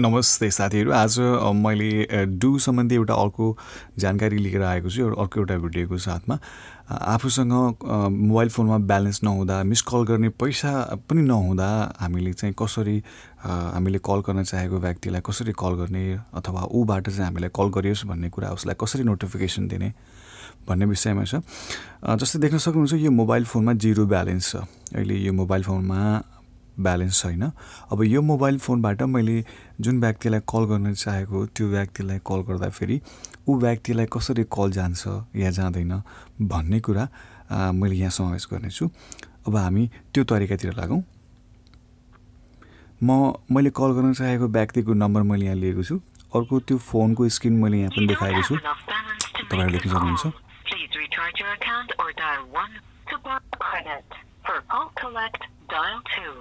नमस्ते साथीहरू आज मैले डु सम्बन्धी एउटा अर्को जानकारी लिएर आएको छु अर्को एउटा भिडियोको साथमा आफूसँग मोबाइल फोनमा ब्यालेन्स नहुँदा मिस कल गर्ने पैसा पनि नहुँदा हामीले चाहिँ कसरी हामीले कल गर्न चाहेको व्यक्तिलाई कसरी कल गर्ने अथवा ऊबाट चाहिँ हामीलाई कल गरियोस् भन्ने कुरा उसलाई कसरी नोटिफिकेसन दिने भन्ने विषयमा छ जस्तै देख्न सक्नुहुन्छ यो मोबाइल फोनमा जिरो ब्यालेन्स छ अहिले यो मोबाइल फोनमा ब्यालेन्स छैन अब यो मोबाइल फोनबाट मैले जुन व्यक्तिलाई कल गर्न चाहेको त्यो व्यक्तिलाई कल गर्दाखेरि ऊ व्यक्तिलाई कसरी कल जान्छ या जाँदैन भन्ने कुरा मैले यहाँ समावेश गर्नेछु अब हामी त्यो तरिकातिर लागौँ म मैले कल गर्न चाहेको व्यक्तिको नम्बर मैले यहाँ लिएको छु अर्को त्यो फोनको स्क्रिन मैले यहाँ पनि देखाएको छु तपाईँहरू देख्न सक्नुहुन्छ dial 2.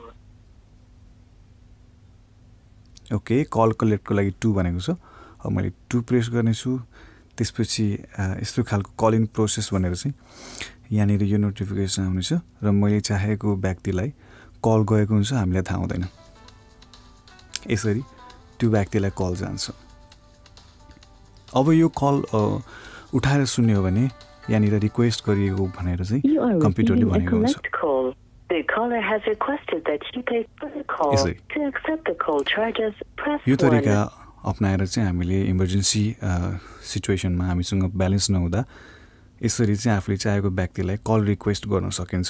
ओके कल कलेक्टको लागि टु भनेको छ अब मैले टु प्रेस गर्नेछु त्यसपछि यस्तो खालको कल इन प्रोसेस भनेर चाहिँ यहाँनिर यो नोटिफिकेसन आउनेछ र मैले चाहेको व्यक्तिलाई कल गएको हुन्छ हामीलाई थाहा हुँदैन यसरी त्यो व्यक्तिलाई कल जान्छ अब यो कल उठाएर सुन्यो भने यहाँनिर रिक्वेस्ट गरिएको भनेर चाहिँ कम्प्युटरले भनेको हुन्छ यो तरिका अप्नाएर चाहिँ हामीले इमर्जेन्सी सिचुएसनमा हामीसँग ब्यालेन्स नहुँदा यसरी चाहिँ आफूले चाहेको व्यक्तिलाई कल रिक्वेस्ट गर्न सकिन्छ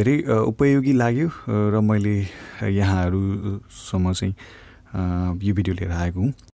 धेरै उपयोगी लाग्यो र मैले यहाँहरूसम्म चाहिँ यो भिडियो लिएर आएको हुँ